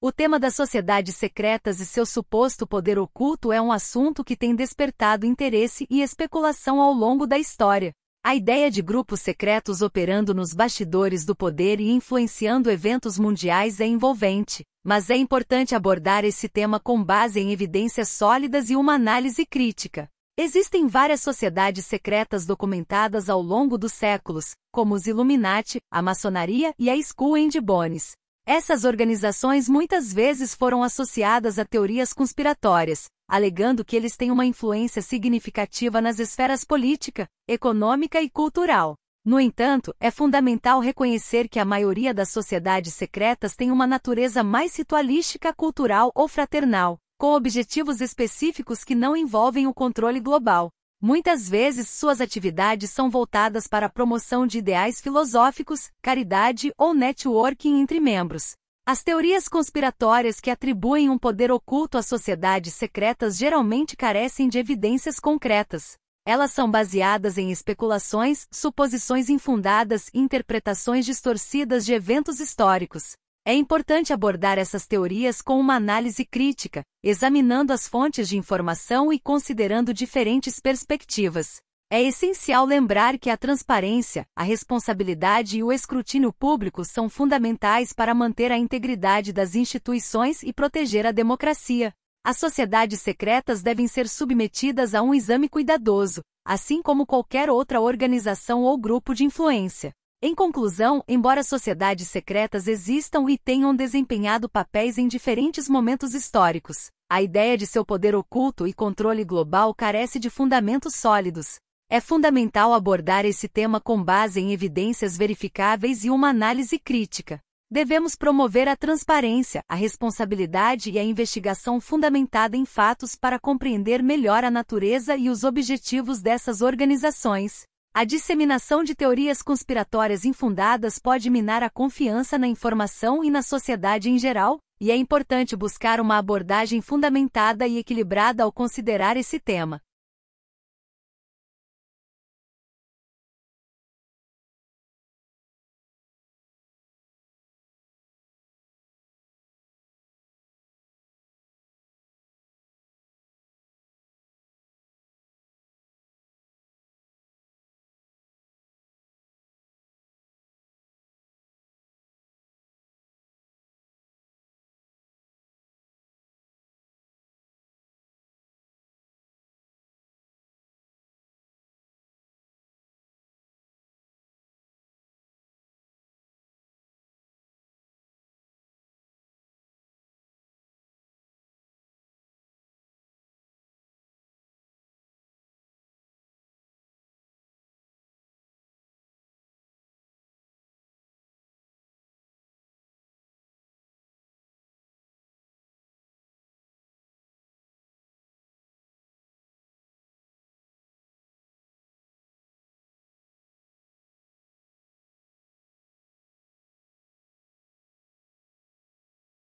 O tema das sociedades secretas e seu suposto poder oculto é um assunto que tem despertado interesse e especulação ao longo da história. A ideia de grupos secretos operando nos bastidores do poder e influenciando eventos mundiais é envolvente, mas é importante abordar esse tema com base em evidências sólidas e uma análise crítica. Existem várias sociedades secretas documentadas ao longo dos séculos, como os Illuminati, a maçonaria e a School and Bones. Essas organizações muitas vezes foram associadas a teorias conspiratórias, alegando que eles têm uma influência significativa nas esferas política, econômica e cultural. No entanto, é fundamental reconhecer que a maioria das sociedades secretas tem uma natureza mais ritualística, cultural ou fraternal, com objetivos específicos que não envolvem o controle global, Muitas vezes suas atividades são voltadas para a promoção de ideais filosóficos, caridade ou networking entre membros. As teorias conspiratórias que atribuem um poder oculto às sociedades secretas geralmente carecem de evidências concretas. Elas são baseadas em especulações, suposições infundadas e interpretações distorcidas de eventos históricos. É importante abordar essas teorias com uma análise crítica, examinando as fontes de informação e considerando diferentes perspectivas. É essencial lembrar que a transparência, a responsabilidade e o escrutínio público são fundamentais para manter a integridade das instituições e proteger a democracia. As sociedades secretas devem ser submetidas a um exame cuidadoso, assim como qualquer outra organização ou grupo de influência. Em conclusão, embora sociedades secretas existam e tenham desempenhado papéis em diferentes momentos históricos, a ideia de seu poder oculto e controle global carece de fundamentos sólidos. É fundamental abordar esse tema com base em evidências verificáveis e uma análise crítica. Devemos promover a transparência, a responsabilidade e a investigação fundamentada em fatos para compreender melhor a natureza e os objetivos dessas organizações. A disseminação de teorias conspiratórias infundadas pode minar a confiança na informação e na sociedade em geral, e é importante buscar uma abordagem fundamentada e equilibrada ao considerar esse tema.